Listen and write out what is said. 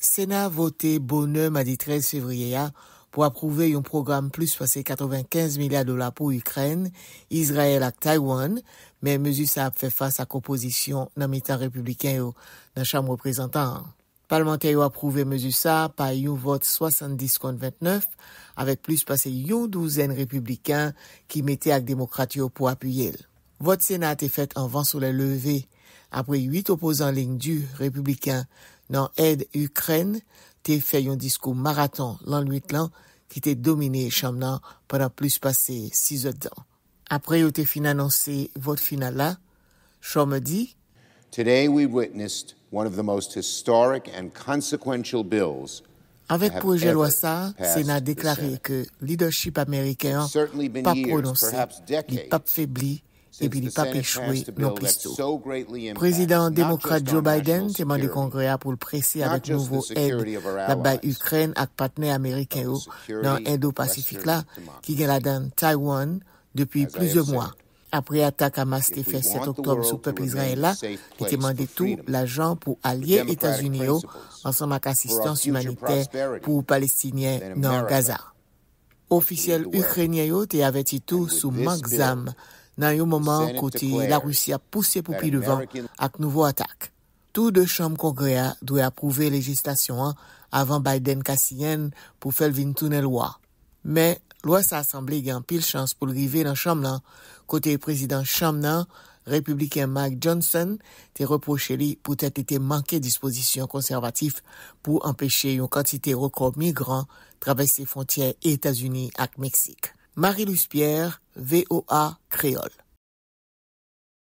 Senat vote bonem a di 13 fevriye ya pou aprouve yon program plus pase 95 milyar dola pou Ukren, Izrael ak Taiwan, men mezu sa ap fe fasa kompozisyon nan mitan republikan yo nan chanm reprezentan. Palman te yo aprouve mezu sa pa yon vot 70 kont 29, avek plus pase yon douzen republikan ki mete ak demokratyo pou apuyel. Vot Senat e fete an van sou le leve apre 8 opozan lign du republikan nan ed Ukren te fè yon diskou maraton lan luit lan ki te domine chanm nan padan plus pase 6 heures dan. Apre yo te fin anonsi vot final la, chanm di, Today we witnessed one of the most historic and consequential bills Avèk proje lwa sa, déclaré deklare ke leadership Amerikean pa prononse, li pa febli, epi li pa pechwe nou pisto. Prezident Demokrat Joe Biden te mande kongrea pou l'presse avek nouvo ed la bay Ukren ak patne Amerike yo nan Indo-Pasifik la ki gen la dan Taiwan depi plize mwa. Apre atak a mas te fes 7 oktob soupepe zren la te mande tou la jan pou alye Etasun yo ansan mak asistan sumanite pou Palestine nan Gaza. Oficiel Ukrenye yo oh, te aveti tou sou manksam nan yon moman kote la Rusi ap pousse pou pli devan ak nouvo atak. Tout de chanm kongrea dwe ap prouve legislasyon an avan Biden kasyen pou felvin toune lwa. Me, lwa sa asemble gen pil chans pou lrive nan chanm nan, kote prezident chanm nan, republiken Mike Johnson, te reproche li pou tete te manke disposisyon konservatif pou empeshe yon kantite rekob migrant travesse fontye Etasuni ak Meksik. Marie-Louise Pierre, VOA Créole.